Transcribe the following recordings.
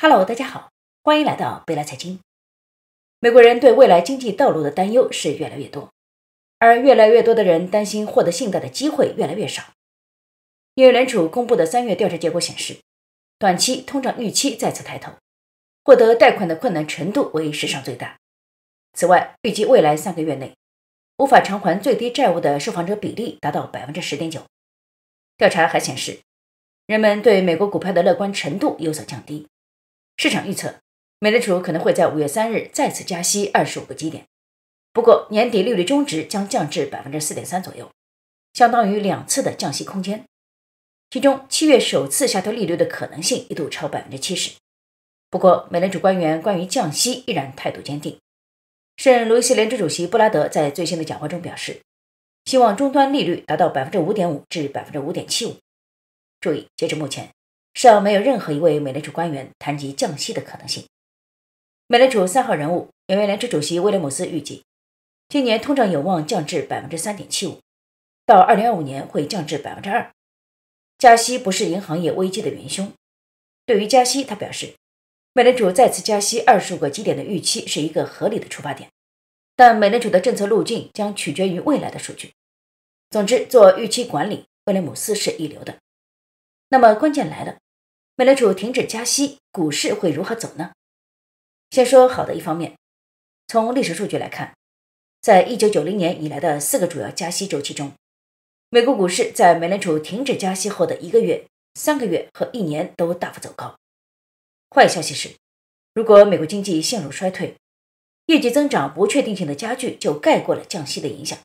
Hello，大家好，欢迎来到贝莱财经。美国人对未来经济道路的担忧是越来越多，而越来越多的人担心获得信贷的机会越来越少。美联储公布的三月调查结果显示，短期通胀预期再次抬头，获得贷款的困难程度为史上最大。此外，预计未来三个月内，无法偿还最低债务的受访者比例达到百分之十点九。调查还显示，人们对美国股票的乐观程度有所降低。市场预测，美联储可能会在五月三日再次加息二十五个基点，不过年底利率中值将降至百分之四点三左右，相当于两次的降息空间。其中七月首次下调利率的可能性一度超百分之七十，不过美联储官员关于降息依然态度坚定。圣路易斯联储主席布拉德在最新的讲话中表示，希望终端利率达到百分之五点五至百分之五点七五。注意，截至目前。尚没有任何一位美联储官员谈及降息的可能性。美联储三号人物、纽约联储主席威廉姆斯预计，今年通胀有望降至百分之三点七五，到二零二五年会降至百分之二。加息不是银行业危机的元凶。对于加息，他表示，美联储再次加息二十五个基点的预期是一个合理的出发点，但美联储的政策路径将取决于未来的数据。总之，做预期管理，威廉姆斯是一流的。那么，关键来了。美联储停止加息，股市会如何走呢？先说好的一方面，从历史数据来看，在一九九零年以来的四个主要加息周期中，美国股市在美联储停止加息后的一个月、三个月和一年都大幅走高。坏消息是，如果美国经济陷入衰退，业绩增长不确定性的加剧就盖过了降息的影响。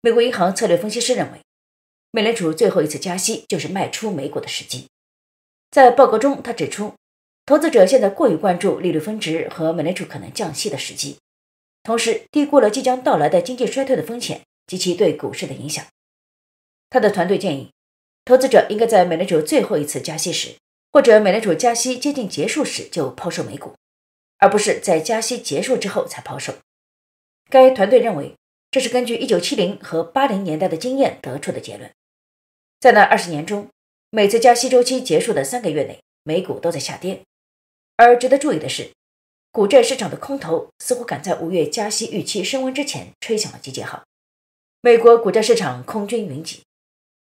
美国银行策略分析师认为，美联储最后一次加息就是卖出美股的时机。在报告中，他指出，投资者现在过于关注利率峰值和美联储可能降息的时机，同时低估了即将到来的经济衰退的风险及其对股市的影响。他的团队建议，投资者应该在美联储最后一次加息时，或者美联储加息接近结束时就抛售美股，而不是在加息结束之后才抛售。该团队认为，这是根据一九七零和八零年代的经验得出的结论，在那二十年中。每次加息周期结束的三个月内，美股都在下跌。而值得注意的是，股债市场的空头似乎赶在五月加息预期升温之前吹响了集结号。美国股债市场空军云集。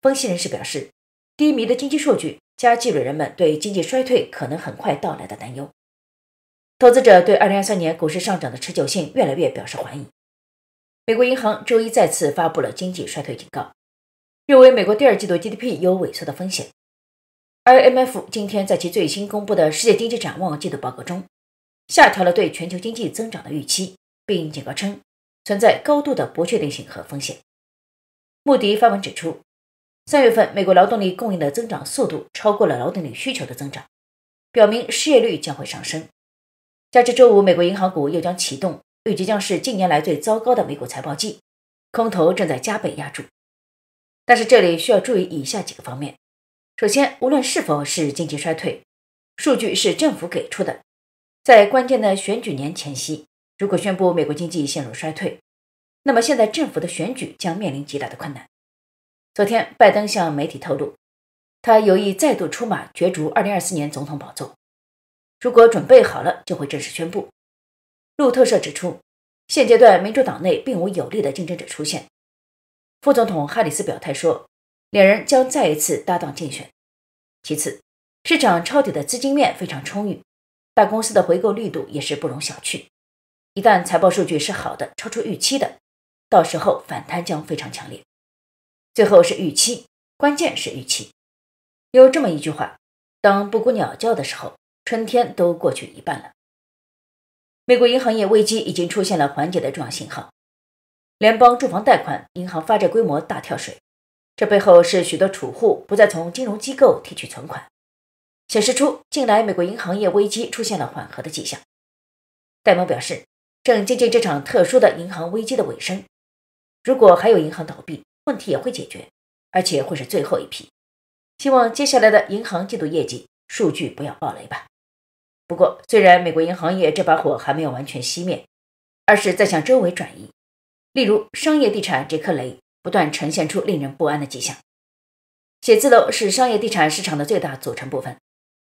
分析人士表示，低迷的经济数据加剧了人们对经济衰退可能很快到来的担忧。投资者对二零二三年股市上涨的持久性越来越表示怀疑。美国银行周一再次发布了经济衰退警告。认为美国第二季度 GDP 有萎缩的风险。IMF 今天在其最新公布的《世界经济展望》季度报告中，下调了对全球经济增长的预期，并警告称存在高度的不确定性和风险。穆迪发文指出，三月份美国劳动力供应的增长速度超过了劳动力需求的增长，表明失业率将会上升。加之周五美国银行股又将启动，预计将是近年来最糟糕的美股财报季，空头正在加倍压住。但是这里需要注意以下几个方面：首先，无论是否是经济衰退，数据是政府给出的。在关键的选举年前夕，如果宣布美国经济陷入衰退，那么现在政府的选举将面临极大的困难。昨天，拜登向媒体透露，他有意再度出马角逐2024年总统宝座。如果准备好了，就会正式宣布。路透社指出，现阶段民主党内并无有力的竞争者出现。副总统哈里斯表态说，两人将再一次搭档竞选。其次，市场抄底的资金面非常充裕，大公司的回购力度也是不容小觑。一旦财报数据是好的、超出预期的，到时候反弹将非常强烈。最后是预期，关键是预期。有这么一句话：当布谷鸟叫的时候，春天都过去一半了。美国银行业危机已经出现了缓解的重要信号。联邦住房贷款银行发债规模大跳水，这背后是许多储户不再从金融机构提取存款，显示出近来美国银行业危机出现了缓和的迹象。戴蒙表示，正接近这场特殊的银行危机的尾声，如果还有银行倒闭，问题也会解决，而且会是最后一批。希望接下来的银行季度业绩数据不要爆雷吧。不过，虽然美国银行业这把火还没有完全熄灭，而是在向周围转移。例如，商业地产这颗雷不断呈现出令人不安的迹象。写字楼是商业地产市场的最大组成部分，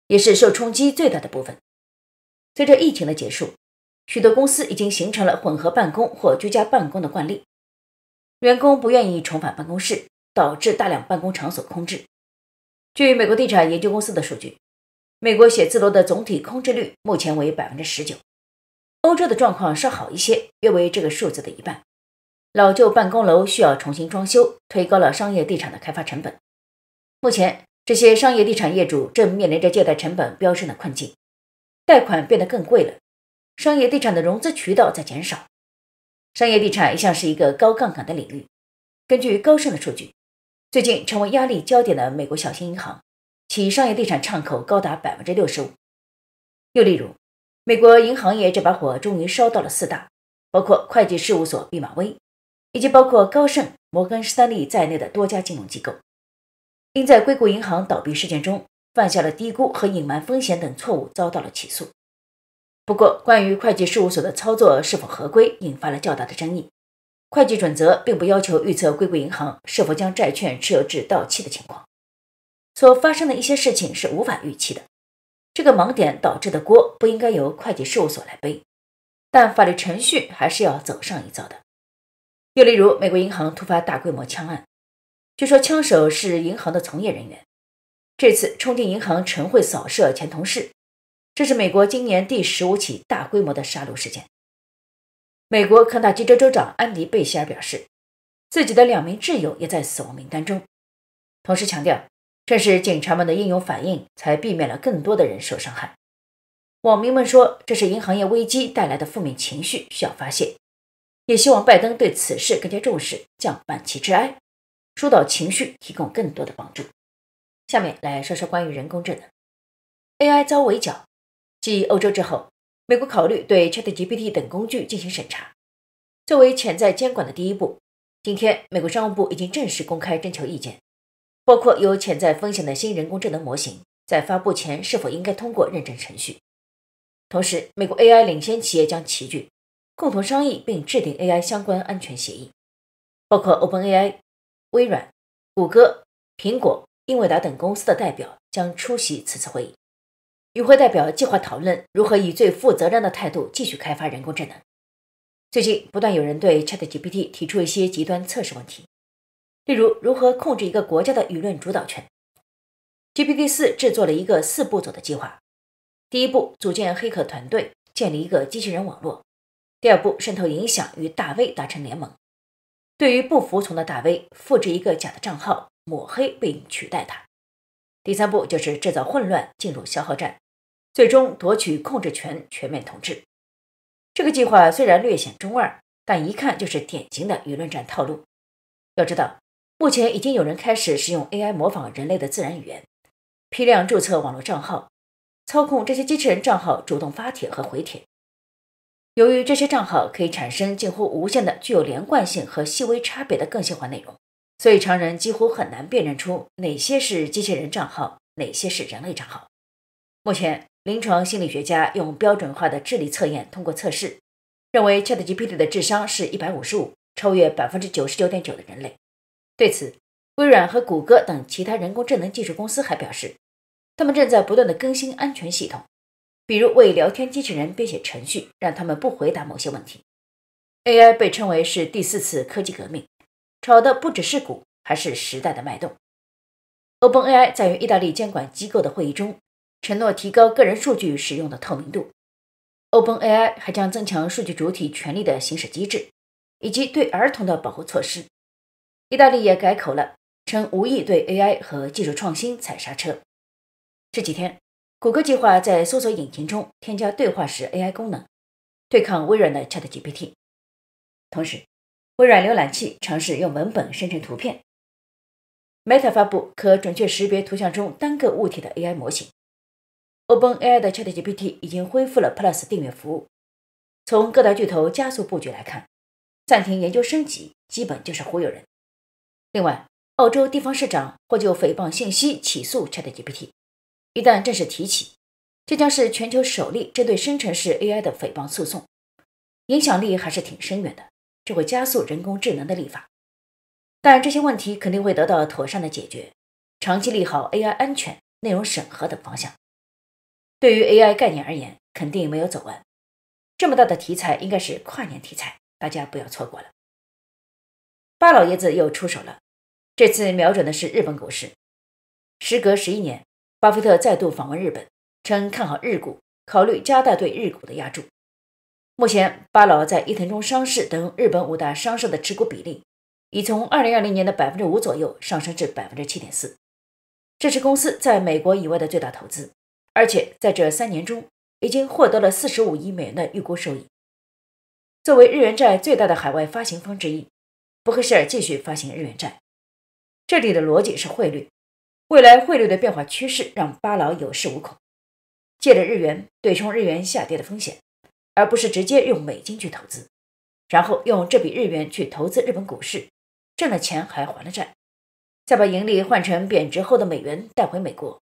也是受冲击最大的部分。随着疫情的结束，许多公司已经形成了混合办公或居家办公的惯例，员工不愿意重返办公室，导致大量办公场所空置。据美国地产研究公司的数据，美国写字楼的总体空置率目前为百分之十九，欧洲的状况稍好一些，约为这个数字的一半。老旧办公楼需要重新装修，推高了商业地产的开发成本。目前，这些商业地产业主正面临着借贷成本飙升的困境，贷款变得更贵了。商业地产的融资渠道在减少。商业地产一向是一个高杠杆的领域。根据高盛的数据，最近成为压力焦点的美国小型银行，其商业地产敞口高达百分之六十五。又例如，美国银行业这把火终于烧到了四大，包括会计事务所毕马威。以及包括高盛、摩根士丹利在内的多家金融机构，因在硅谷银行倒闭事件中犯下了低估和隐瞒风险等错误，遭到了起诉。不过，关于会计事务所的操作是否合规，引发了较大的争议。会计准则并不要求预测硅谷银行是否将债券持有至到期的情况，所发生的一些事情是无法预期的。这个盲点导致的锅不应该由会计事务所来背，但法律程序还是要走上一遭的。又例如，美国银行突发大规模枪案，据说枪手是银行的从业人员。这次冲进银行晨会扫射前同事，这是美国今年第十五起大规模的杀戮事件。美国肯塔基州州长安迪·贝希尔表示，自己的两名挚友也在死亡名单中，同时强调，正是警察们的英勇反应才避免了更多的人受伤害。网民们说，这是银行业危机带来的负面情绪需要发泄。也希望拜登对此事更加重视，降半旗致哀，疏导情绪，提供更多的帮助。下面来说说关于人工智能，AI 遭围剿。继欧洲之后，美国考虑对 ChatGPT 等工具进行审查，作为潜在监管的第一步。今天，美国商务部已经正式公开征求意见，包括有潜在风险的新人工智能模型，在发布前是否应该通过认证程序。同时，美国 AI 领先企业将齐聚。共同商议并制定 AI 相关安全协议，包括 OpenAI、微软、谷歌、苹果、英伟达等公司的代表将出席此次会议。与会代表计划讨论如何以最负责任的态度继续开发人工智能。最近不断有人对 ChatGPT 提出一些极端测试问题，例如如何控制一个国家的舆论主导权。GPT 四制作了一个四步走的计划：第一步，组建黑客团队，建立一个机器人网络。第二步，渗透影响，与大 V 达成联盟。对于不服从的大 V，复制一个假的账号，抹黑并取代他。第三步就是制造混乱，进入消耗战，最终夺取控制权，全面统治。这个计划虽然略显中二，但一看就是典型的舆论战套路。要知道，目前已经有人开始使用 AI 模仿人类的自然语言，批量注册网络账号，操控这些机器人账号主动发帖和回帖。由于这些账号可以产生近乎无限的、具有连贯性和细微差别的个性化内容，所以常人几乎很难辨认出哪些是机器人账号，哪些是人类账号。目前，临床心理学家用标准化的智力测验通过测试，认为 ChatGPT 的智商是一百五十五，超越百分之九十九点九的人类。对此，微软和谷歌等其他人工智能技术公司还表示，他们正在不断的更新安全系统。比如为聊天机器人编写程序，让他们不回答某些问题。AI 被称为是第四次科技革命，炒的不只是股，还是时代的脉动。o p e n AI 在与意大利监管机构的会议中，承诺提高个人数据使用的透明度。o p e n AI 还将增强数据主体权利的行使机制，以及对儿童的保护措施。意大利也改口了，称无意对 AI 和技术创新踩刹车。这几天。谷歌计划在搜索引擎中添加对话式 AI 功能，对抗微软的 ChatGPT。同时，微软浏览器尝试用文本生成图片。Meta 发布可准确识别图像中单个物体的 AI 模型。OpenAI 的 ChatGPT 已经恢复了 Plus 订阅服务。从各大巨头加速布局来看，暂停研究升级基本就是忽悠人。另外，澳洲地方市长或就诽谤信息起诉 ChatGPT。一旦正式提起，这将是全球首例针对生成式 AI 的诽谤诉讼，影响力还是挺深远的。这会加速人工智能的立法，但这些问题肯定会得到妥善的解决，长期利好 AI 安全、内容审核等方向。对于 AI 概念而言，肯定没有走完。这么大的题材应该是跨年题材，大家不要错过了。巴老爷子又出手了，这次瞄准的是日本股市，时隔十一年。巴菲特再度访问日本，称看好日股，考虑加大对日股的压注。目前，巴老在伊藤忠商事等日本五大商社的持股比例已从二零二零年的百分之五左右上升至百分之七点四，这是公司在美国以外的最大投资，而且在这三年中已经获得了四十五亿美元的预估收益。作为日元债最大的海外发行方之一，伯克希尔继续发行日元债，这里的逻辑是汇率。未来汇率的变化趋势让巴老有恃无恐，借着日元对冲日元下跌的风险，而不是直接用美金去投资，然后用这笔日元去投资日本股市，挣了钱还还了债，再把盈利换成贬值后的美元带回美国。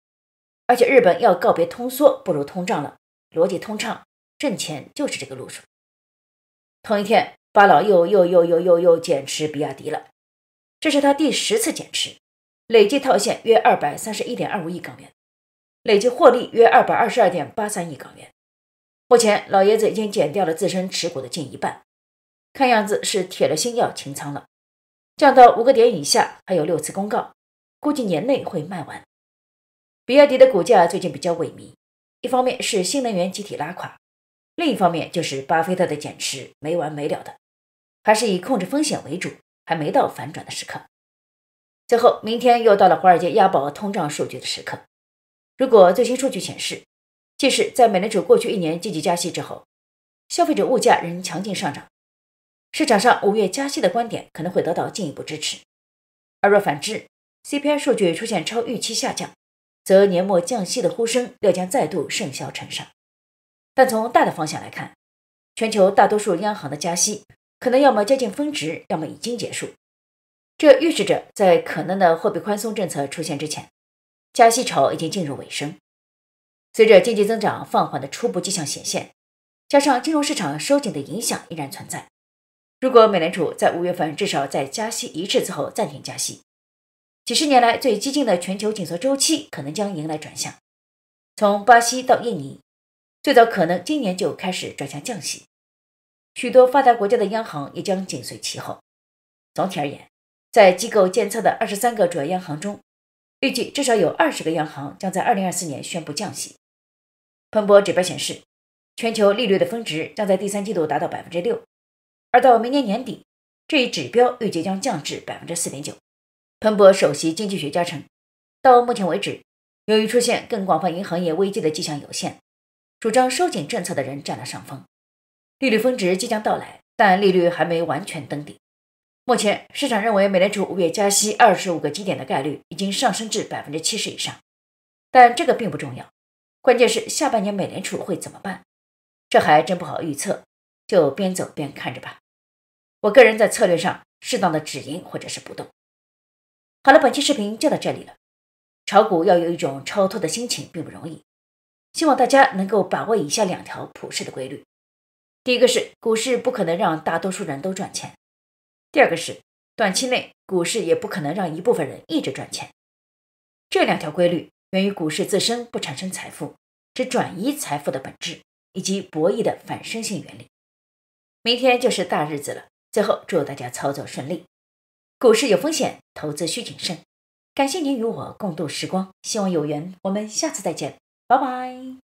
而且日本要告别通缩，不如通胀了，逻辑通畅，挣钱就是这个路数。同一天，巴老又又又又又又减持比亚迪了，这是他第十次减持。累计套现约二百三十一点二五亿港元，累计获利约二百二十二点八三亿港元。目前，老爷子已经减掉了自身持股的近一半，看样子是铁了心要清仓了。降到五个点以下，还有六次公告，估计年内会卖完。比亚迪的股价最近比较萎靡，一方面是新能源集体拉垮，另一方面就是巴菲特的减持没完没了的，还是以控制风险为主，还没到反转的时刻。最后，明天又到了华尔街押宝通胀数据的时刻。如果最新数据显示，即使在美联储过去一年积极加息之后，消费者物价仍强劲上涨，市场上五月加息的观点可能会得到进一步支持。而若反之，CPI 数据出现超预期下降，则年末降息的呼声又将再度盛嚣尘上。但从大的方向来看，全球大多数央行的加息可能要么接近峰值，要么已经结束。这预示着，在可能的货币宽松政策出现之前，加息潮已经进入尾声。随着经济增长放缓的初步迹象显现，加上金融市场收紧的影响依然存在，如果美联储在五月份至少在加息一次之后暂停加息，几十年来最激进的全球紧缩周期可能将迎来转向。从巴西到印尼，最早可能今年就开始转向降息，许多发达国家的央行也将紧随其后。总体而言。在机构监测的二十三个主要央行中，预计至少有二十个央行将在二零二四年宣布降息。彭博指标显示，全球利率的峰值将在第三季度达到百分之六，而到明年年底，这一指标预计将降至百分之四点九。彭博首席经济学家称，到目前为止，由于出现更广泛银行业危机的迹象有限，主张收紧政策的人占了上风。利率峰值即将到来，但利率还没完全登顶。目前市场认为美联储五月加息二十五个基点的概率已经上升至百分之七十以上，但这个并不重要，关键是下半年美联储会怎么办？这还真不好预测，就边走边看着吧。我个人在策略上适当的止盈或者是不动。好了，本期视频就到这里了。炒股要有一种超脱的心情，并不容易，希望大家能够把握以下两条普世的规律。第一个是股市不可能让大多数人都赚钱。第二个是，短期内股市也不可能让一部分人一直赚钱。这两条规律源于股市自身不产生财富，只转移财富的本质，以及博弈的反身性原理。明天就是大日子了，最后祝大家操作顺利。股市有风险，投资需谨慎。感谢您与我共度时光，希望有缘，我们下次再见。拜拜。